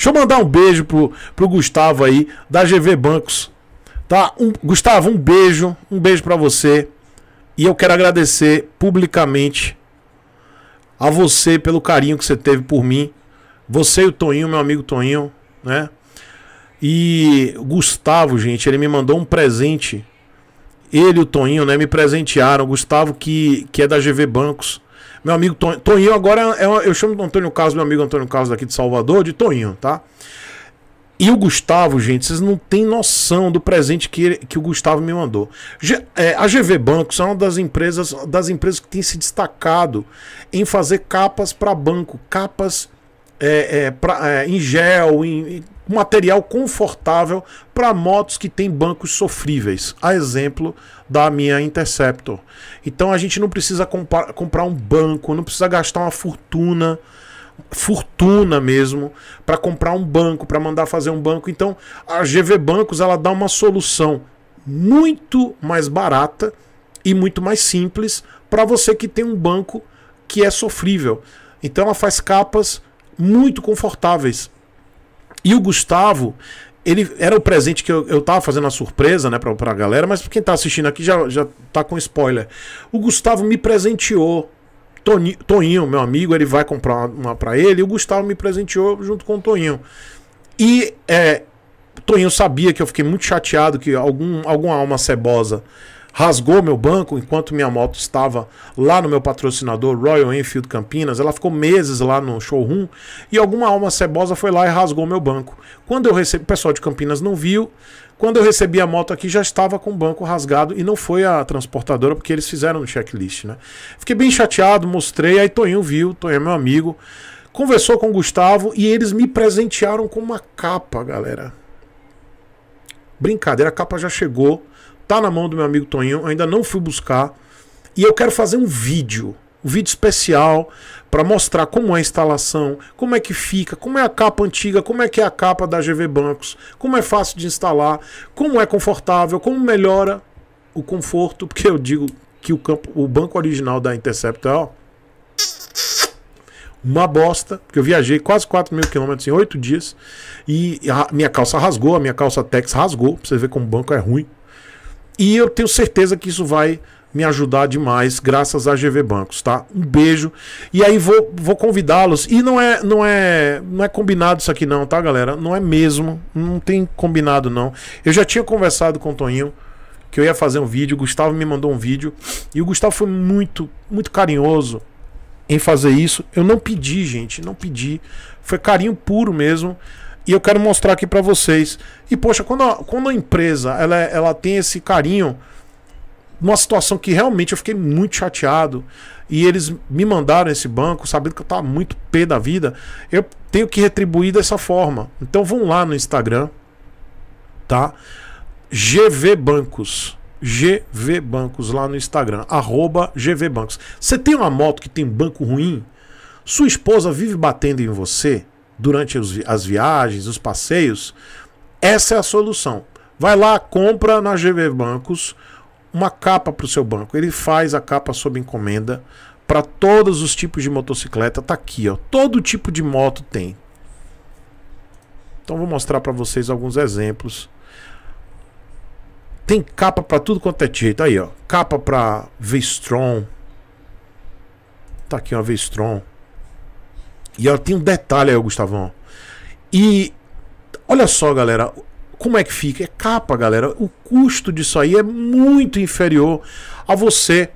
Deixa eu mandar um beijo pro, pro Gustavo aí, da GV Bancos. Tá? Um, Gustavo, um beijo. Um beijo para você. E eu quero agradecer publicamente a você pelo carinho que você teve por mim. Você e o Toninho, meu amigo Toninho, né? E Gustavo, gente, ele me mandou um presente. Ele e o Toninho, né, me presentearam. Gustavo, que, que é da GV Bancos. Meu amigo Toninho agora é eu chamo Antônio Carlos, meu amigo Antônio Carlos daqui de Salvador, de Toninho, tá? E o Gustavo, gente, vocês não têm noção do presente que, ele, que o Gustavo me mandou. G, é, a GV Bancos é uma das empresas, das empresas que tem se destacado em fazer capas para banco, capas é, é, pra, é, em gel, em, em material confortável para motos que têm bancos sofríveis, a exemplo da minha Interceptor. Então a gente não precisa comprar um banco, não precisa gastar uma fortuna, fortuna mesmo, para comprar um banco, para mandar fazer um banco. Então a GV Bancos ela dá uma solução muito mais barata e muito mais simples para você que tem um banco que é sofrível. Então ela faz capas muito confortáveis e o Gustavo, ele era o presente que eu, eu tava fazendo a surpresa, né, pra, pra galera, mas quem tá assistindo aqui já, já tá com spoiler. O Gustavo me presenteou. Toni, Toninho, meu amigo, ele vai comprar uma pra ele, e o Gustavo me presenteou junto com o Toninho. E é, Toninho sabia que eu fiquei muito chateado que algum, alguma alma cebosa rasgou meu banco enquanto minha moto estava lá no meu patrocinador Royal Enfield Campinas. Ela ficou meses lá no showroom e alguma alma cebosa foi lá e rasgou meu banco. Quando eu recebi, o pessoal de Campinas não viu. Quando eu recebi a moto aqui, já estava com o banco rasgado e não foi a transportadora, porque eles fizeram um checklist, né? Fiquei bem chateado, mostrei, aí Toninho viu, Toninho é meu amigo, conversou com o Gustavo e eles me presentearam com uma capa, galera. Brincadeira, a capa já chegou tá na mão do meu amigo Toninho, ainda não fui buscar. E eu quero fazer um vídeo, um vídeo especial para mostrar como é a instalação, como é que fica, como é a capa antiga, como é que é a capa da GV Bancos, como é fácil de instalar, como é confortável, como melhora o conforto, porque eu digo que o, campo, o banco original da Intercept é uma bosta, porque eu viajei quase 4 mil quilômetros em 8 dias e a minha calça rasgou, a minha calça Tex rasgou, pra você ver como o banco é ruim. E eu tenho certeza que isso vai me ajudar demais, graças a GV Bancos, tá? Um beijo. E aí vou, vou convidá-los. E não é, não é, não é combinado isso aqui não, tá, galera? Não é mesmo, não tem combinado não. Eu já tinha conversado com o Toninho que eu ia fazer um vídeo, o Gustavo me mandou um vídeo e o Gustavo foi muito, muito carinhoso em fazer isso. Eu não pedi, gente, não pedi. Foi carinho puro mesmo. E eu quero mostrar aqui para vocês. E poxa, quando a, quando a empresa ela, ela tem esse carinho, numa situação que realmente eu fiquei muito chateado e eles me mandaram esse banco sabendo que eu estava muito pé da vida, eu tenho que retribuir dessa forma. Então vão lá no Instagram, tá? GV Bancos. GV Bancos lá no Instagram, arroba GV Bancos. Você tem uma moto que tem um banco ruim? Sua esposa vive batendo em você? durante os, as viagens, os passeios, essa é a solução. Vai lá, compra na GV Bancos uma capa para o seu banco. Ele faz a capa sob encomenda para todos os tipos de motocicleta. Tá aqui, ó. Todo tipo de moto tem. Então vou mostrar para vocês alguns exemplos. Tem capa para tudo quanto é jeito. Aí, ó. Capa para V-Strom. Tá aqui uma V-Strom. E ela tem um detalhe aí, Gustavão. E olha só, galera, como é que fica? É capa, galera. O custo disso aí é muito inferior a você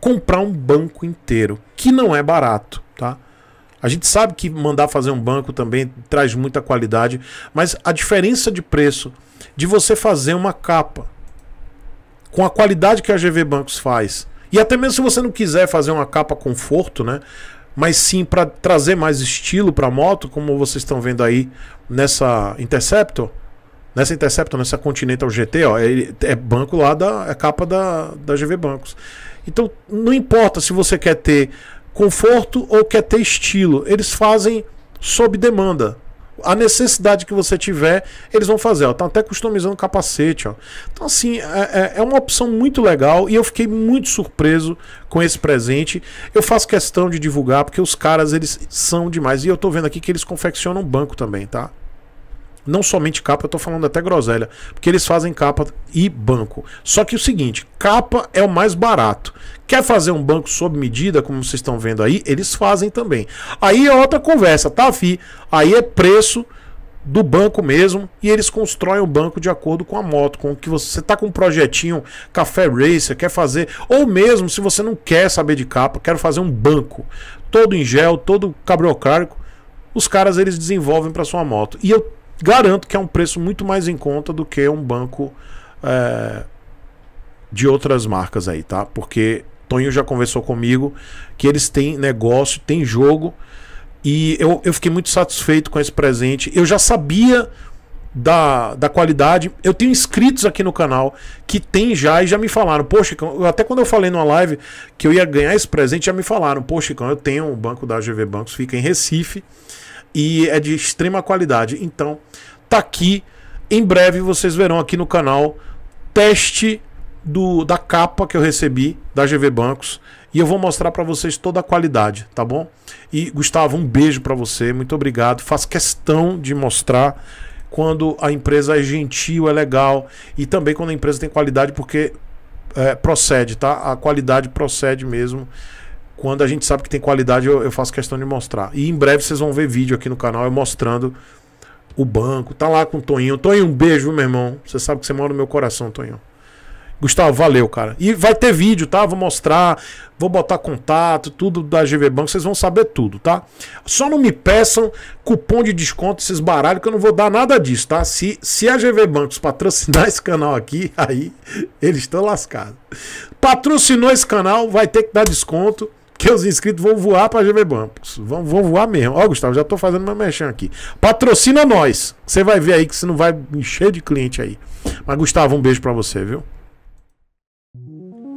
comprar um banco inteiro, que não é barato, tá? A gente sabe que mandar fazer um banco também traz muita qualidade, mas a diferença de preço de você fazer uma capa com a qualidade que a GV Bancos faz, e até mesmo se você não quiser fazer uma capa conforto, né? mas sim para trazer mais estilo para a moto, como vocês estão vendo aí nessa Interceptor. Nessa Interceptor, nessa Continental GT, ó, é, é banco lá da é capa da, da GV Bancos. Então, não importa se você quer ter conforto ou quer ter estilo, eles fazem sob demanda a necessidade que você tiver, eles vão fazer. Estão até customizando o capacete. Ó. Então, assim, é, é, é uma opção muito legal e eu fiquei muito surpreso com esse presente. Eu faço questão de divulgar porque os caras, eles são demais. E eu tô vendo aqui que eles confeccionam banco também, tá? Não somente capa, eu tô falando até groselha, porque eles fazem capa e banco. Só que o seguinte, capa é o mais barato. Quer fazer um banco sob medida, como vocês estão vendo aí, eles fazem também. Aí é outra conversa, tá, fi? Aí é preço do banco mesmo e eles constroem o banco de acordo com a moto, com o que você, está tá com um projetinho Café Racer, quer fazer, ou mesmo se você não quer saber de capa, quero fazer um banco todo em gel, todo cabriocárico, os caras eles desenvolvem para sua moto. E eu Garanto que é um preço muito mais em conta do que um banco é, de outras marcas aí, tá? Porque Toninho já conversou comigo que eles têm negócio, tem jogo. E eu, eu fiquei muito satisfeito com esse presente. Eu já sabia da, da qualidade. Eu tenho inscritos aqui no canal que tem já e já me falaram. Poxa, até quando eu falei numa live que eu ia ganhar esse presente, já me falaram. Poxa, eu tenho um banco da GV Bancos, fica em Recife e é de extrema qualidade. Então, tá aqui. Em breve vocês verão aqui no canal teste do, da capa que eu recebi da GV Bancos e eu vou mostrar para vocês toda a qualidade, tá bom? E Gustavo, um beijo para você, muito obrigado. Faz questão de mostrar quando a empresa é gentil, é legal e também quando a empresa tem qualidade, porque é, procede, tá? A qualidade procede mesmo quando a gente sabe que tem qualidade, eu, eu, faço questão de mostrar. E em breve vocês vão ver vídeo aqui no canal eu mostrando o banco. Tá lá com o Toninho. Toninho, um beijo, meu irmão. Você sabe que você mora no meu coração, Toninho. Gustavo, valeu, cara. E vai ter vídeo, tá? Vou mostrar, vou botar contato, tudo da GV Banco, vocês vão saber tudo, tá? Só não me peçam cupom de desconto, esses baralhos, que eu não vou dar nada disso, tá? Se, se a GV Bancos patrocinar esse canal aqui, aí eles estão lascados. Patrocinou esse canal, vai ter que dar desconto que os inscritos vão voar para GB Bancos. Vão, vão voar mesmo. Ó, Gustavo, já tô fazendo meu mexão aqui. Patrocina nós. Você vai ver aí que você não vai encher de cliente aí. Mas, Gustavo, um beijo para você, viu?